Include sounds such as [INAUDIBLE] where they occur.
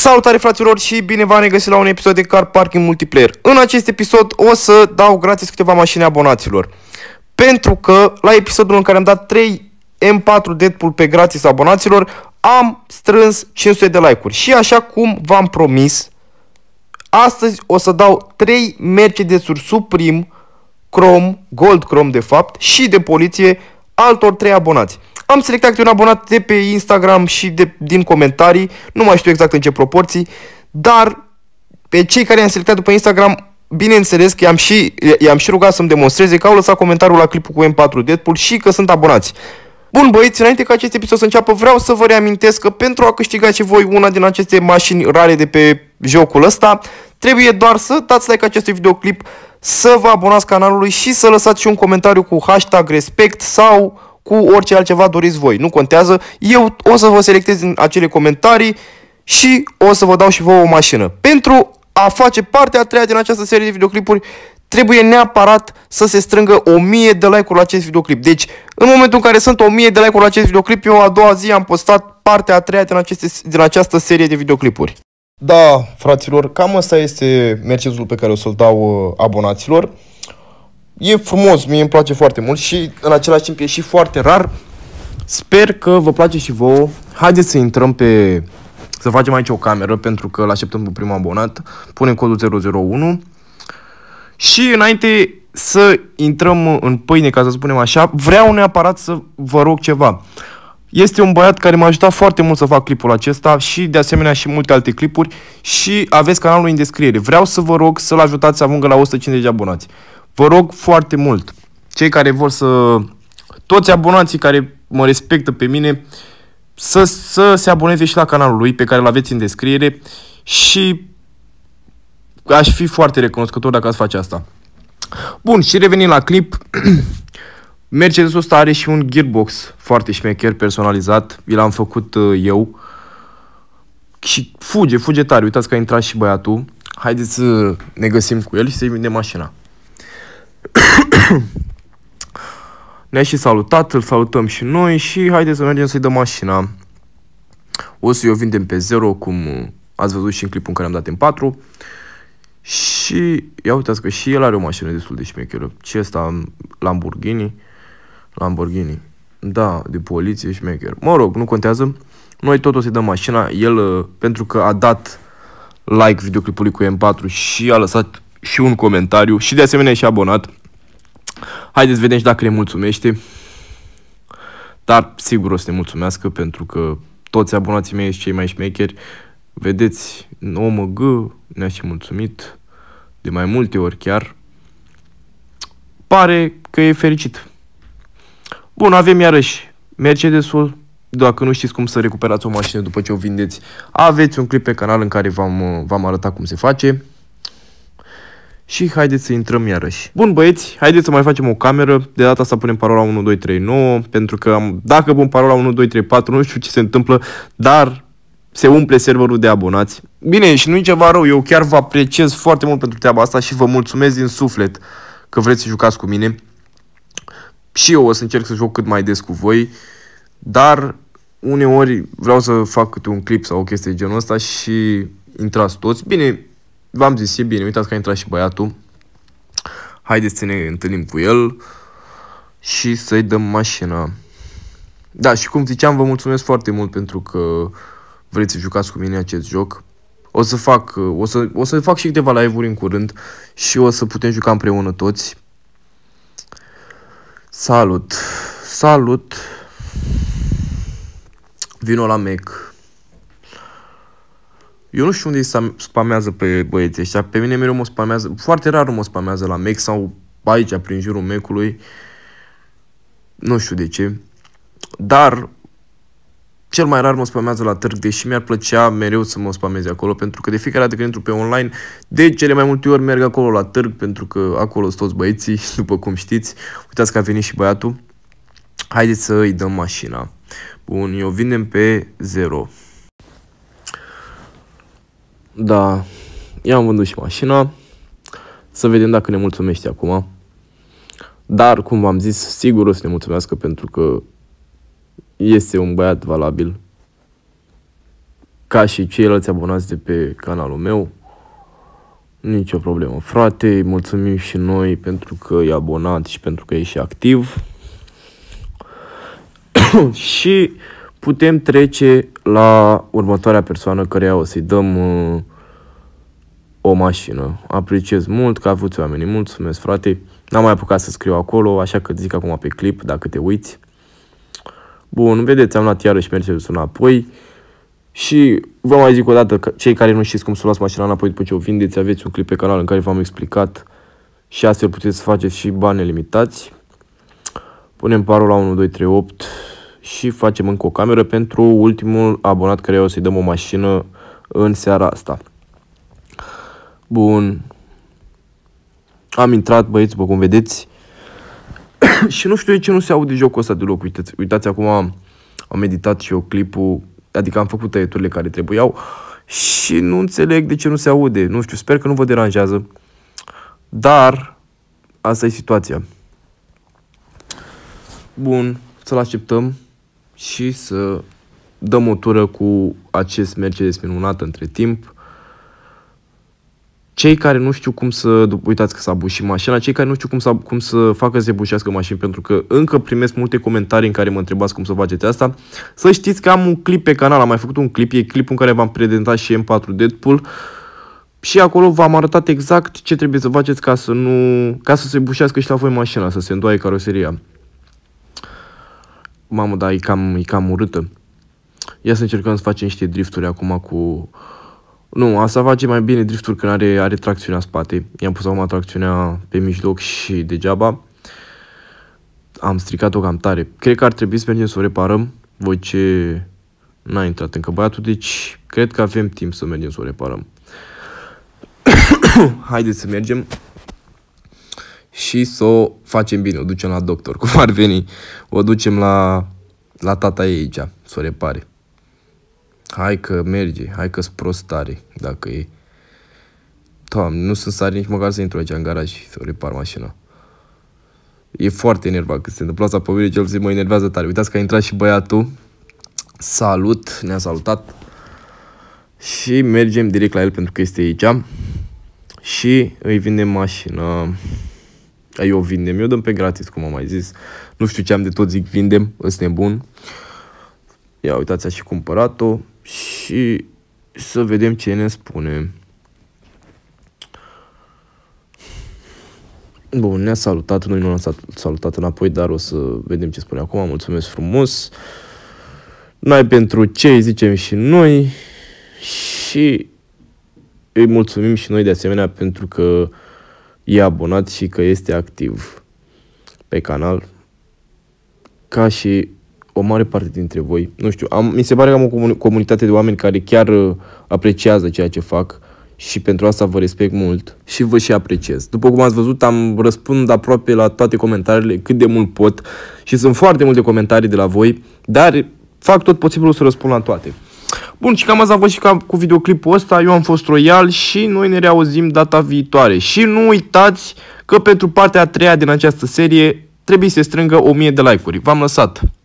Salutare fraților și bine v-am regăsit la un episod de Car Parking Multiplayer. În acest episod o să dau gratis câteva mașini abonaților. Pentru că la episodul în care am dat 3 M4 Deadpool pe gratis abonaților, am strâns 500 de like-uri. Și așa cum v-am promis, astăzi o să dau 3 Mercedes-uri Supreme, Chrome, Gold Chrome de fapt, și de poliție altor 3 abonați. Am selectat un abonat de pe Instagram și de, din comentarii, nu mai știu exact în ce proporții, dar pe cei care i-am selectat după Instagram, bineînțeles că i-am și, i-am și rugat să-mi demonstreze că au lăsat comentariul la clipul cu M4 Deadpool și că sunt abonați. Bun băieți, înainte ca acest episod să înceapă, vreau să vă reamintesc că pentru a câștiga și voi una din aceste mașini rare de pe jocul ăsta, trebuie doar să dați like acestui videoclip, să vă abonați canalului și să lăsați și un comentariu cu hashtag respect sau cu orice altceva doriți voi. Nu contează, eu o să vă selectez din acele comentarii și o să vă dau și vouă o mașină. Pentru a face partea a treia din această serie de videoclipuri, trebuie neapărat să se strângă 1000 de like-uri la acest videoclip. Deci, în momentul în care sunt 1000 de like-uri la acest videoclip, eu a doua zi am postat partea a treia din, aceste, din această serie de videoclipuri. Da, fraților, cam asta este mercezul pe care o să-l dau uh, abonaților e frumos, mie îmi place foarte mult și în același timp e și foarte rar. Sper că vă place și vouă. Haideți să intrăm pe... Să facem aici o cameră pentru că îl așteptăm pe primul abonat. Punem codul 001. Și înainte să intrăm în pâine, ca să spunem așa, vreau neapărat să vă rog ceva. Este un băiat care m-a ajutat foarte mult să fac clipul acesta și de asemenea și multe alte clipuri și aveți canalul în descriere. Vreau să vă rog să-l ajutați să ajungă la 150 de abonați. Vă rog foarte mult, cei care vor să... Toți abonații care mă respectă pe mine, să, să se aboneze și la canalul lui pe care îl aveți în descriere și aș fi foarte recunoscător dacă ați face asta. Bun, și revenim la clip. [CLEARS THROAT] Mercedes ăsta are și un gearbox foarte șmecher personalizat. Vi l-am făcut uh, eu. Și fuge, fuge tare. Uitați că a intrat și băiatul. Haideți să ne găsim cu el și să-i vindem mașina. [COUGHS] Ne-a și salutat, îl salutăm și noi și haideți să mergem să-i dăm mașina. O să-i o vindem pe 0, cum ați văzut și în clipul în care am dat în 4. Și ia uitați că și el are o mașină destul de șmecheră. Ce asta? Lamborghini? Lamborghini. Da, de poliție șmecher. Mă rog, nu contează. Noi tot o să-i dăm mașina. El, uh, pentru că a dat like videoclipului cu M4 și a lăsat și un comentariu și de asemenea și abonat. Haideți să vedem și dacă le mulțumește. Dar sigur o să ne mulțumească pentru că toți abonații mei sunt cei mai șmecheri. Vedeți, OMG ne-a și mulțumit de mai multe ori chiar. Pare că e fericit. Bun, avem iarăși Mercedes-ul. Dacă nu știți cum să recuperați o mașină după ce o vindeți, aveți un clip pe canal în care v-am arătat cum se face și haideți să intrăm iarăși. Bun băieți, haideți să mai facem o cameră, de data asta punem parola 1239, pentru că dacă pun parola 1234 nu știu ce se întâmplă, dar se umple serverul de abonați. Bine, și nu-i ceva rău, eu chiar vă apreciez foarte mult pentru treaba asta și vă mulțumesc din suflet că vreți să jucați cu mine. Și eu o să încerc să joc cât mai des cu voi, dar uneori vreau să fac câte un clip sau o chestie de genul ăsta și intrați toți. Bine, v-am zis, e bine, uitați că a intrat și băiatul. Haideți să ne întâlnim cu el și să-i dăm mașina. Da, și cum ziceam, vă mulțumesc foarte mult pentru că vreți să jucați cu mine acest joc. O să fac, o să, o să fac și câteva live-uri în curând și o să putem juca împreună toți. Salut! Salut! Vino la Mac. Eu nu știu unde îi spamează pe băieții ăștia. Pe mine mereu mă spamează. Foarte rar mă spamează la Mac sau aici, prin jurul Mecului. Nu știu de ce. Dar cel mai rar mă spamează la târg, deși mi-ar plăcea mereu să mă spameze acolo, pentru că de fiecare dată când intru pe online, de cele mai multe ori merg acolo la târg, pentru că acolo sunt toți băieții, [LAUGHS] după cum știți. Uitați că a venit și băiatul. Haideți să îi dăm mașina. Bun, eu vinem pe 0. Da, i-am vândut și mașina. Să vedem dacă ne mulțumește acum. Dar, cum v-am zis, sigur o să ne mulțumească pentru că este un băiat valabil. Ca și ceilalți abonați de pe canalul meu. nici o problemă, frate, mulțumim și noi pentru că e abonat și pentru că e și activ. [COUGHS] și putem trece la următoarea persoană care o să-i dăm uh, o mașină. Apreciez mult că avuți oamenii. Mulțumesc, frate. N-am mai apucat să scriu acolo, așa că zic acum pe clip, dacă te uiți. Bun, vedeți, am luat iarăși Mercedes înapoi. Și vă mai zic o dată, că cei care nu știți cum să luați mașina înapoi după ce o vindeți, aveți un clip pe canal în care v-am explicat și astfel puteți să faceți și bani limitați. Punem parola 1238 și facem încă o cameră pentru ultimul abonat care o să-i dăm o mașină în seara asta. Bun. Am intrat, băieți, după cum vedeți. [COUGHS] și nu știu de ce nu se aude jocul ăsta deloc. Uitați, uitați acum am, am meditat și eu clipul, adică am făcut tăieturile care trebuiau și nu înțeleg de ce nu se aude. Nu știu, sper că nu vă deranjează. Dar asta e situația. Bun, să-l așteptăm și să dăm o tură cu acest Mercedes minunat între timp. Cei care nu știu cum să, uitați că s-a bușit mașina, cei care nu știu cum să, cum să facă să se bușească mașini, pentru că încă primesc multe comentarii în care mă întrebați cum să faceți asta, să știți că am un clip pe canal, am mai făcut un clip, e clipul în care v-am prezentat și M4 Deadpool, și acolo v-am arătat exact ce trebuie să faceți ca să, nu, ca să se bușească și la voi mașina, să se îndoaie caroseria. Mamă, da, e cam, e cam urâtă. Ia să încercăm să facem niște drifturi acum cu nu, asta face mai bine driftul când are, are tracțiunea spate. I-am pus acum tracțiunea pe mijloc și degeaba. Am stricat-o cam tare. Cred că ar trebui să mergem să o reparăm. Voi ce n-a intrat încă băiatul, deci cred că avem timp să mergem să o reparăm. [COUGHS] Haideți să mergem și să o facem bine. O ducem la doctor, [LAUGHS] cum ar veni. O ducem la, la tata ei aici, să o repare. Hai că merge, hai că sunt prost tare, dacă e. Doamne, nu sunt sari nici măcar să intru aici în garaj și să repar mașina. E foarte enervat că se întâmplă asta pe mine, cel puțin mă enervează tare. Uitați că a intrat și băiatul. Salut, ne-a salutat. Și mergem direct la el pentru că este aici. Și îi vindem mașina. Eu vindem, eu dăm pe gratis, cum am mai zis. Nu știu ce am de tot, zic vindem, ăsta e bun. Ia uitați, a și cumpărat-o și să vedem ce ne spune. Bun, ne-a salutat, noi nu l-am salutat înapoi, dar o să vedem ce spune acum. Mulțumesc frumos. Noi pentru ce zicem și noi și îi mulțumim și noi de asemenea pentru că e abonat și că este activ pe canal ca și o mare parte dintre voi, nu știu, am, mi se pare că am o comunitate de oameni care chiar uh, apreciază ceea ce fac și pentru asta vă respect mult și vă și apreciez. După cum ați văzut, am răspund aproape la toate comentariile cât de mult pot și sunt foarte multe comentarii de la voi, dar fac tot posibilul să răspund la toate. Bun, și cam asta a fost și cam cu videoclipul ăsta. Eu am fost Royal și noi ne reauzim data viitoare. Și nu uitați că pentru partea a treia din această serie trebuie să strângă 1000 de like-uri. V-am lăsat!